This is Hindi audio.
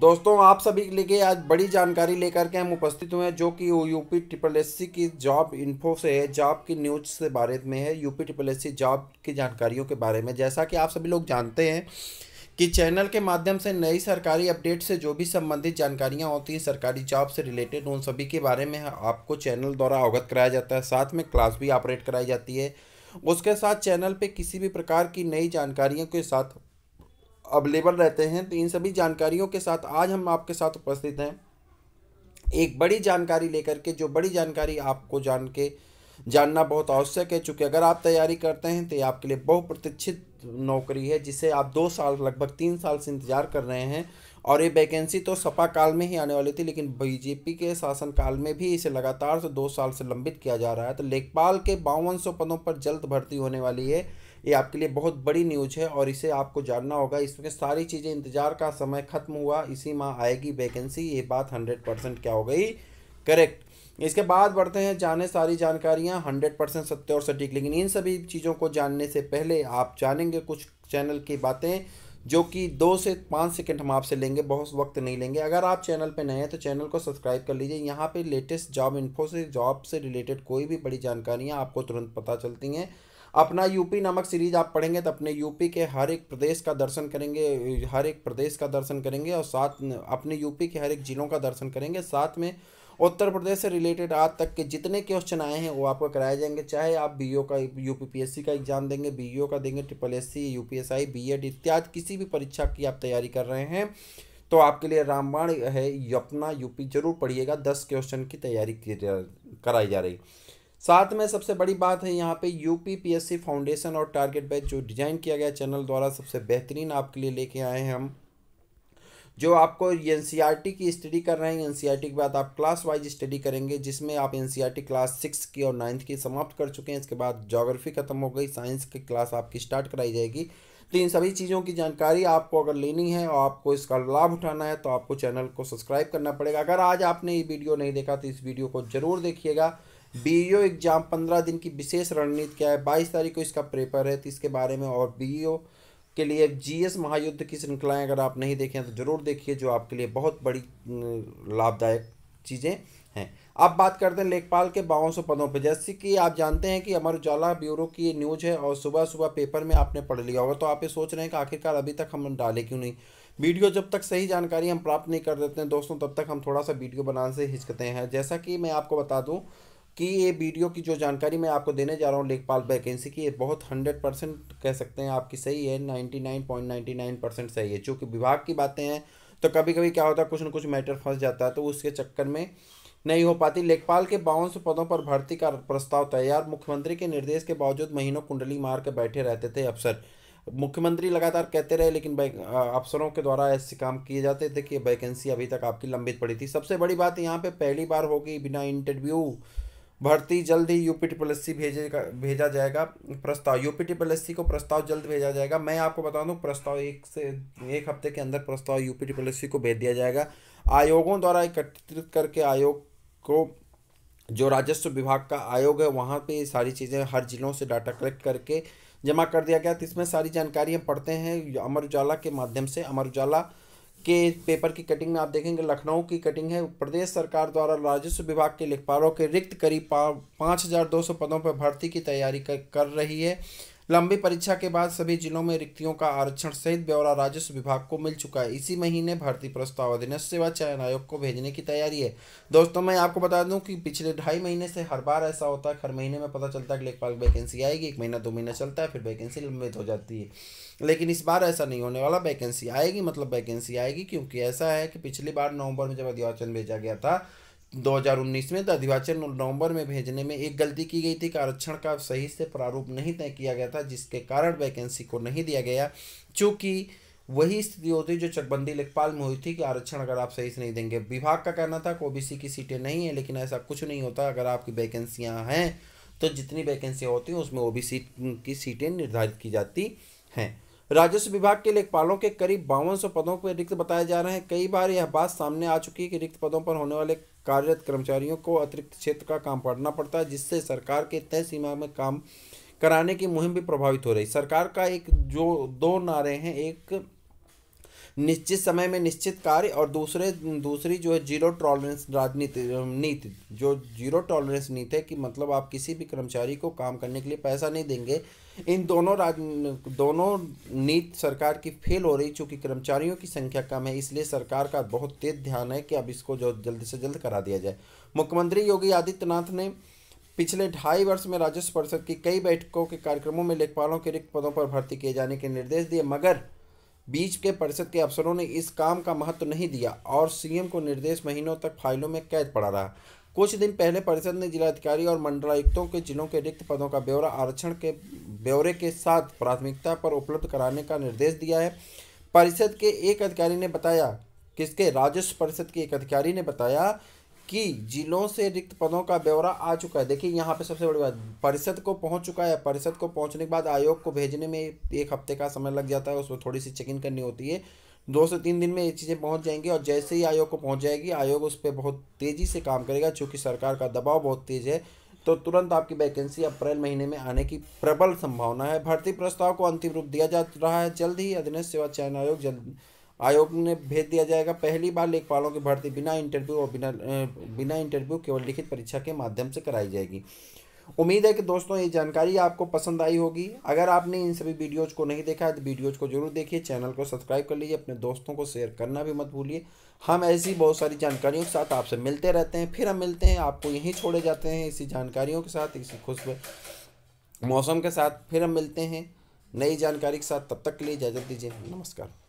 दोस्तों आप सभी के लिए आज बड़ी जानकारी लेकर के हम उपस्थित हुए हैं जो कि यूपी ट्रिपल एस सी की जॉब इन्फो से है जॉब की न्यूज से बारे में है UP triple S C job की जानकारियों के बारे में जैसा कि आप सभी लोग जानते हैं कि चैनल के माध्यम से नई सरकारी अपडेट से जो भी संबंधित जानकारियां होती हैं सरकारी जॉब से रिलेटेड उन सभी के बारे में आपको चैनल द्वारा अवगत कराया जाता है साथ में क्लास भी ऑपरेट कराई जाती है उसके साथ चैनल पे किसी भी प्रकार की नई जानकारियों के साथ अवेलेबल रहते हैं तो इन सभी जानकारियों के साथ आज हम आपके साथ उपस्थित हैं एक बड़ी जानकारी लेकर के जो बड़ी जानकारी आपको जान के जानना बहुत आवश्यक है चूँकि अगर आप तैयारी करते हैं तो ये आपके लिए बहुप्रतीक्षित नौकरी है जिसे आप दो साल लगभग तीन साल से इंतज़ार कर रहे हैं और ये वैकेंसी तो सपा काल में ही आने वाली थी लेकिन बीजेपी के शासन काल में भी इसे लगातार से दो साल से लंबित किया जा रहा है तो लेखपाल के बावन पदों पर जल्द भर्ती होने वाली है ये आपके लिए बहुत बड़ी न्यूज है और इसे आपको जानना होगा इसमें सारी चीज़ें इंतजार का समय खत्म हुआ इसी माह आएगी वैकेंसी ये बात हंड्रेड परसेंट क्या हो गई करेक्ट इसके बाद बढ़ते हैं जाने सारी जानकारियाँ हंड्रेड परसेंट सत्य और सटीक लेकिन इन सभी चीज़ों को जानने से पहले आप जानेंगे कुछ चैनल की बातें जो कि दो से पाँच सेकंड हम आपसे लेंगे बहुत वक्त नहीं लेंगे अगर आप चैनल पर नए हैं तो चैनल को सब्सक्राइब कर लीजिए यहाँ पे लेटेस्ट जॉब इन्फो से जॉब से रिलेटेड कोई भी बड़ी जानकारियाँ आपको तुरंत पता चलती हैं अपना यूपी नामक सीरीज आप पढ़ेंगे तो अपने यूपी के हर एक प्रदेश का दर्शन करेंगे हर एक प्रदेश का दर्शन करेंगे और साथ अपने यूपी के हर एक जिलों का दर्शन करेंगे साथ में उत्तर प्रदेश से रिलेटेड आज तक के जितने क्वेश्चन आए हैं वो आपको कराए जाएंगे चाहे आप बी का यू का एग्ज़ाम देंगे बी का देंगे triple S C U P S I B Ed इत्यादि किसी भी परीक्षा की आप तैयारी कर रहे हैं तो आपके लिए रामबाण है अपना यूपी जरूर पढ़िएगा दस क्वेश्चन की तैयारी की कराई जा रही साथ में सबसे बड़ी बात है यहाँ पे पी फाउंडेशन और टारगेट बैच जो डिजाइन किया गया चैनल द्वारा सबसे बेहतरीन आपके लिए लेके आए हैं हम जो आपको एन e की स्टडी कर रहे हैं एन e के बाद आप क्लास वाइज स्टडी करेंगे जिसमें आप एन क्लास सिक्स की और नाइन्थ की समाप्त कर चुके हैं इसके बाद जोग्राफी खत्म हो गई साइंस की क्लास आपकी स्टार्ट कराई जाएगी तो इन सभी चीज़ों की जानकारी आपको अगर लेनी है और आपको इसका लाभ उठाना है तो आपको चैनल को सब्सक्राइब करना पड़ेगा अगर आज आपने ये वीडियो नहीं देखा तो इस वीडियो को ज़रूर देखिएगा बीईओ एग्जाम पंद्रह दिन की विशेष रणनीति क्या है बाईस तारीख को इसका पेपर है तो इसके बारे में और बीईओ के लिए जीएस महायुद्ध की श्रृंखलाएं अगर आप नहीं देखें तो ज़रूर देखिए जो आपके लिए बहुत बड़ी लाभदायक चीज़ें हैं अब बात करते हैं लेखपाल के बावन सौ पदों पर जैसे कि आप जानते हैं कि अमर उजाला ब्यूरो की ये न्यूज़ है और सुबह सुबह पेपर में आपने पढ़ लिया होगा तो आप ये सोच रहे हैं कि आखिरकार अभी तक हम डाले क्यों नहीं वीडियो जब तक सही जानकारी हम प्राप्त नहीं कर देते हैं दोस्तों तब तक हम थोड़ा सा वीडियो बनाने से हिचकते हैं जैसा कि मैं आपको बता दूँ कि ये वीडियो की जो जानकारी मैं आपको देने जा रहा हूँ लेखपाल वैकेंसी की ये बहुत हंड्रेड परसेंट कह सकते हैं आपकी सही है ninety nine point ninety nine percent सही है चूँकि विभाग की बातें हैं तो कभी कभी क्या होता है कुछ ना कुछ मैटर फंस जाता है तो उसके चक्कर में नहीं हो पाती लेखपाल के बावन सौ पदों पर भर्ती का प्रस्ताव तैयार मुख्यमंत्री के निर्देश के बावजूद महीनों कुंडली मार के बैठे रहते थे अफसर मुख्यमंत्री लगातार कहते रहे लेकिन अफसरों के द्वारा ऐसे काम किए जाते थे कि वैकेंसी अभी तक आपकी लंबित पड़ी थी सबसे बड़ी बात यहाँ पे पहली बार होगी बिना इंटरव्यू भर्ती जल्द ही यूपी ट्रिपल एस सी भेजेगा भेजा जाएगा प्रस्ताव यूपी ट्रिपल एस सी को प्रस्ताव जल्द भेजा जाएगा मैं आपको बता दूं प्रस्ताव एक से एक हफ्ते के अंदर प्रस्ताव यूपी ट्रिपल एस सी को भेज दिया जाएगा आयोगों द्वारा एकत्रित करके आयोग को जो राजस्व विभाग का आयोग है वहाँ पे सारी चीज़ें हर जिलों से डाटा कलेक्ट करके जमा कर दिया गया तो इसमें सारी जानकारी हम पढ़ते हैं अमर उजाला के माध्यम से अमर उजाला के पेपर की कटिंग में आप देखेंगे लखनऊ की कटिंग है प्रदेश सरकार द्वारा राजस्व विभाग के लेखपालों के रिक्त करीब पाँच हज़ार दो सौ पदों पर भर्ती की तैयारी कर, कर रही है लंबी परीक्षा के बाद सभी जिलों में रिक्तियों का आरक्षण सहित ब्यौरा राजस्व विभाग को मिल चुका है इसी महीने भर्ती प्रस्ताव अधीनस्थ सेवा चयन आयोग को भेजने की तैयारी है दोस्तों मैं आपको बता दूं कि पिछले ढाई महीने से हर बार ऐसा होता है हर महीने में पता चलता है कि लेखपाल वैकेंसी आएगी एक महीना दो महीना चलता है फिर वैकेंसी लंबित हो जाती है लेकिन इस बार ऐसा नहीं होने वाला वैकेंसी आएगी मतलब वैकेंसी आएगी क्योंकि ऐसा है कि पिछली बार नवंबर में जब अधिवाचन भेजा गया था 2019 में द अधिवाचन नवंबर में भेजने में एक गलती की गई थी कि आरक्षण का सही से प्रारूप नहीं तय किया गया था जिसके कारण वैकेंसी को नहीं दिया गया चूँकि वही स्थिति होती जो चकबंदी लेखपाल में हुई थी कि आरक्षण अगर आप सही से नहीं देंगे विभाग का कहना था कि ओबीसी की सीटें नहीं है लेकिन ऐसा कुछ नहीं होता अगर आपकी वैकेंसियाँ हैं तो जितनी वैकेंसियाँ होती हैं उसमें ओबीसी की सीटें निर्धारित की जाती हैं राजस्व विभाग के लेखपालों के करीब बावन पदों पर रिक्त बताए जा रहे हैं कई बार यह बात सामने आ चुकी है कि रिक्त पदों पर होने वाले कार्यरत कर्मचारियों को अतिरिक्त क्षेत्र का काम पढ़ना पड़ता है जिससे सरकार के तय सीमा में काम कराने की मुहिम भी प्रभावित हो रही सरकार का एक जो दो नारे हैं एक निश्चित समय में निश्चित कार्य और दूसरे दूसरी जो है जीरो टॉलरेंस राजनीति नीति जो जीरो टॉलरेंस नीति है कि मतलब आप किसी भी कर्मचारी को काम करने के लिए पैसा नहीं देंगे इन दोनों राज दोनों नीति सरकार की फेल हो रही चूँकि कर्मचारियों की संख्या कम है इसलिए सरकार का बहुत तेज ध्यान है कि अब इसको जो जल्द से जल्द करा दिया जाए मुख्यमंत्री योगी आदित्यनाथ ने पिछले ढाई वर्ष में राजस्व परिषद की कई बैठकों के कार्यक्रमों में लेखपालों के रिक्त पदों पर भर्ती किए जाने के निर्देश दिए मगर बीच के परिषद के अफसरों ने इस काम का महत्व नहीं दिया और सीएम को निर्देश महीनों तक फाइलों में कैद पड़ा रहा कुछ दिन पहले परिषद ने जिलाधिकारी और मंडलायुक्तों के जिलों के रिक्त पदों का ब्यौरा आरक्षण के ब्यौरे के साथ प्राथमिकता पर उपलब्ध कराने का निर्देश दिया है परिषद के एक अधिकारी ने बताया किसके राजस्व परिषद के एक अधिकारी ने बताया कि जिलों से रिक्त पदों का ब्यौरा आ चुका है देखिए यहाँ पे सबसे बड़ी बात परिषद को पहुँच चुका है परिषद को पहुँचने के बाद आयोग को भेजने में एक हफ्ते का समय लग जाता है उसमें थोड़ी सी चेकिंग करनी होती है दो से तीन दिन में ये चीज़ें पहुँच जाएंगी और जैसे ही आयोग को पहुँच जाएगी आयोग उस पर बहुत तेज़ी से काम करेगा चूँकि सरकार का दबाव बहुत तेज़ है तो तुरंत आपकी वैकेंसी अप्रैल महीने में आने की प्रबल संभावना है भर्ती प्रस्ताव को अंतिम रूप दिया जा रहा है जल्द ही अधीनस्थ सेवा चयन आयोग जल्द आयोग ने भेज दिया जाएगा पहली बार लेखपालों की भर्ती बिना इंटरव्यू और बिना बिना इंटरव्यू केवल लिखित परीक्षा के माध्यम से कराई जाएगी उम्मीद है कि दोस्तों ये जानकारी आपको पसंद आई होगी अगर आपने इन सभी वीडियोज़ को नहीं देखा है तो वीडियोज़ को जरूर देखिए चैनल को सब्सक्राइब कर लीजिए अपने दोस्तों को शेयर करना भी मत भूलिए हम ऐसी बहुत सारी जानकारियों के साथ आपसे मिलते रहते हैं फिर हम मिलते हैं आपको यहीं छोड़े जाते हैं इसी जानकारियों के साथ इसी खुश मौसम के साथ फिर हम मिलते हैं नई जानकारी के साथ तब तक के लिए इजाज़त दीजिए नमस्कार